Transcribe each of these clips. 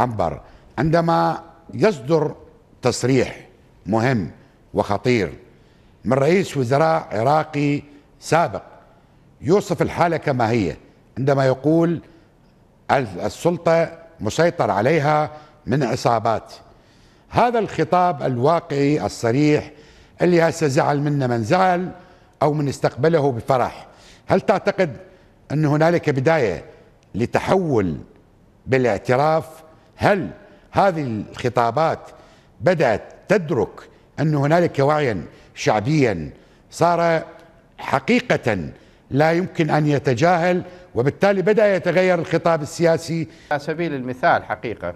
عنبر عندما يصدر تصريح مهم وخطير من رئيس وزراء عراقي سابق يوصف الحالة كما هي عندما يقول السلطة مسيطر عليها من عصابات هذا الخطاب الواقعي الصريح اللي هسه زعل منه من زعل أو من استقبله بفرح هل تعتقد أن هنالك بداية لتحول بالاعتراف هل هذه الخطابات بدأت تدرك أن هنالك وعيا شعبيا صار حقيقة لا يمكن أن يتجاهل وبالتالي بدأ يتغير الخطاب السياسي على سبيل المثال حقيقة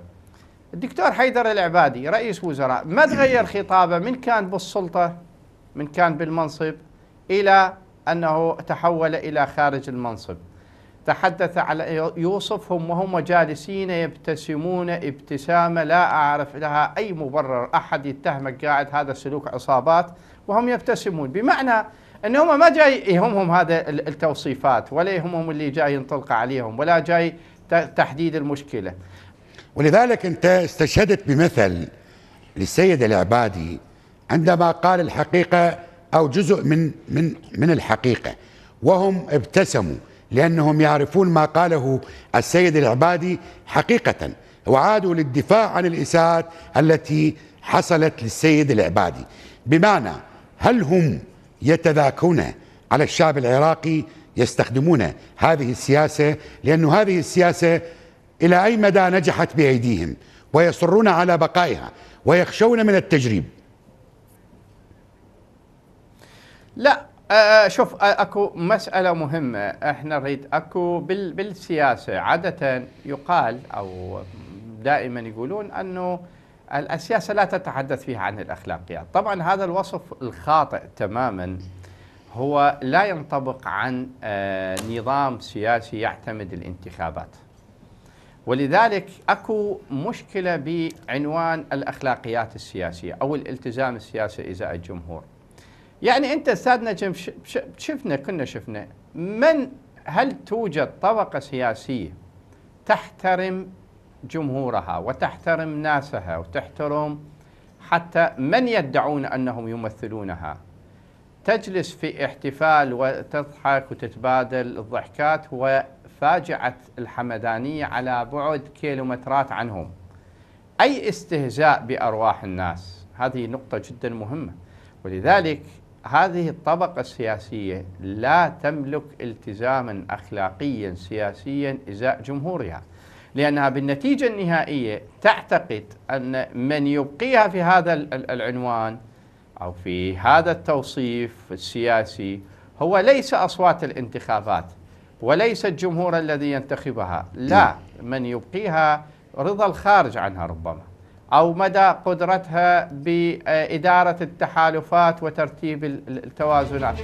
الدكتور حيدر العبادي رئيس وزراء ما تغير خطابه من كان بالسلطة من كان بالمنصب إلى أنه تحول إلى خارج المنصب تحدث على يوصفهم وهم جالسين يبتسمون ابتسامة لا أعرف لها أي مبرر أحد يتهمك قاعد هذا سلوك عصابات وهم يبتسمون بمعنى أنهم ما جاي يهمهم هذا التوصيفات ولا يهمهم اللي جاي ينطلق عليهم ولا جاي تحديد المشكلة ولذلك أنت استشهدت بمثل للسيد العبادي عندما قال الحقيقة أو جزء من من من الحقيقة وهم ابتسموا لأنهم يعرفون ما قاله السيد العبادي حقيقة وعادوا للدفاع عن الإساءات التي حصلت للسيد العبادي بمعنى هل هم يتذاكون على الشعب العراقي يستخدمون هذه السياسة لأن هذه السياسة إلى أي مدى نجحت بأيديهم ويصرون على بقائها ويخشون من التجريب لا شوف اكو مساله مهمه احنا نريد اكو بالسياسه عاده يقال او دائما يقولون انه السياسه لا تتحدث فيها عن الاخلاقيات، طبعا هذا الوصف الخاطئ تماما هو لا ينطبق عن نظام سياسي يعتمد الانتخابات. ولذلك اكو مشكله بعنوان الاخلاقيات السياسيه او الالتزام السياسي ازاء الجمهور. يعني انت استاذنا شفنا كنا شفنا من هل توجد طبقه سياسيه تحترم جمهورها وتحترم ناسها وتحترم حتى من يدعون انهم يمثلونها تجلس في احتفال وتضحك وتتبادل الضحكات وفاجعه الحمدانيه على بعد كيلومترات عنهم اي استهزاء بارواح الناس هذه نقطه جدا مهمه ولذلك هذه الطبقة السياسية لا تملك التزاما أخلاقيا سياسيا إزاء جمهورها لأنها بالنتيجة النهائية تعتقد أن من يبقيها في هذا العنوان أو في هذا التوصيف السياسي هو ليس أصوات الانتخابات وليس الجمهور الذي ينتخبها لا نعم. من يبقيها رضا الخارج عنها ربما أو مدى قدرتها بإدارة التحالفات وترتيب التوازنات